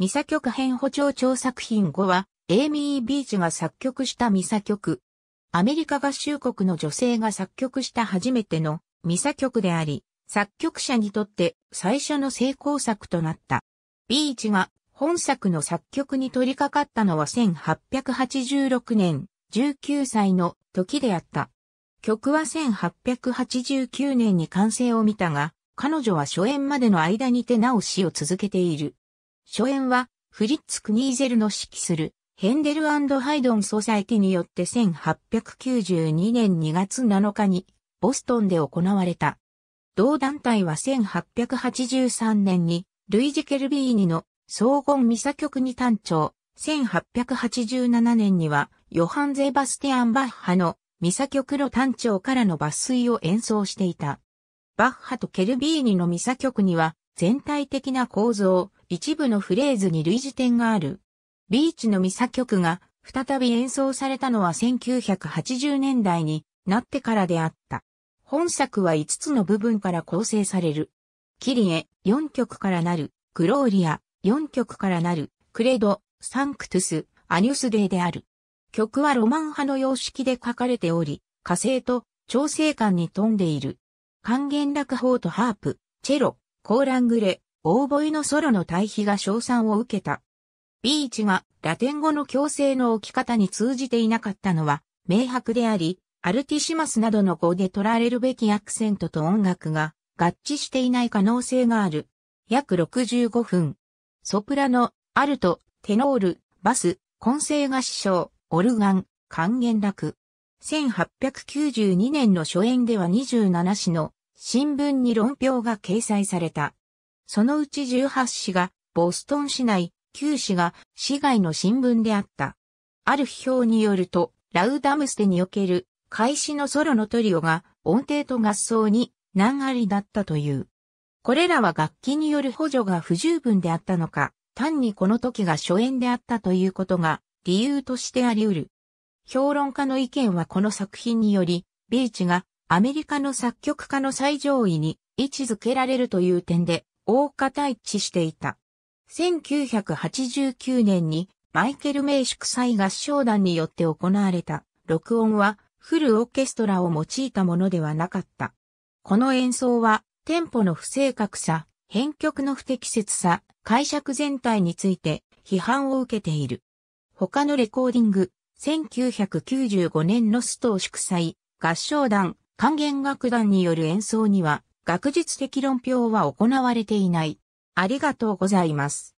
ミサ曲編補聴調作品5は、エイミー・ビーチが作曲したミサ曲。アメリカ合衆国の女性が作曲した初めてのミサ曲であり、作曲者にとって最初の成功作となった。ビーチが本作の作曲に取り掛かったのは1886年19歳の時であった。曲は1889年に完成を見たが、彼女は初演までの間に手直しを続けている。初演は、フリッツ・クニーゼルの指揮する、ヘンデルハイドン・ソサエティによって1892年2月7日に、ボストンで行われた。同団体は1883年に、ルイジ・ケルビーニの、荘厳ミサ曲に単調、1887年には、ヨハン・ゼバスティアン・バッハの、ミサ曲の単調からの抜粋を演奏していた。バッハとケルビーニのミサ曲には、全体的な構造、一部のフレーズに類似点がある。ビーチのミサ曲が再び演奏されたのは1980年代になってからであった。本作は5つの部分から構成される。キリエ4曲からなる、グローリア4曲からなる、クレド、サンクトゥス、アニュスデーである。曲はロマン派の様式で書かれており、火星と調整感に富んでいる。還元楽法とハープ、チェロ、コーラングレ、オーボイのソロの対比が称賛を受けた。ビーチがラテン語の強制の置き方に通じていなかったのは明白であり、アルティシマスなどの語で取られるべきアクセントと音楽が合致していない可能性がある。約65分。ソプラノ、アルト、テノール、バス、混声合唱、オルガン、還元楽。1892年の初演では27紙の新聞に論評が掲載された。そのうち18紙がボストン市内、9紙が市外の新聞であった。ある批評によると、ラウダムステにおける開始のソロのトリオが音程と合奏に難ありだったという。これらは楽器による補助が不十分であったのか、単にこの時が初演であったということが理由としてあり得る。評論家の意見はこの作品により、ビーチがアメリカの作曲家の最上位に位置づけられるという点で大方一致していた。1989年にマイケル・名祝祭合唱団によって行われた録音はフルオーケストラを用いたものではなかった。この演奏はテンポの不正確さ、編曲の不適切さ、解釈全体について批判を受けている。他のレコーディング、1995年のストー祝祭、合唱団、管弦楽団による演奏には学術的論評は行われていない。ありがとうございます。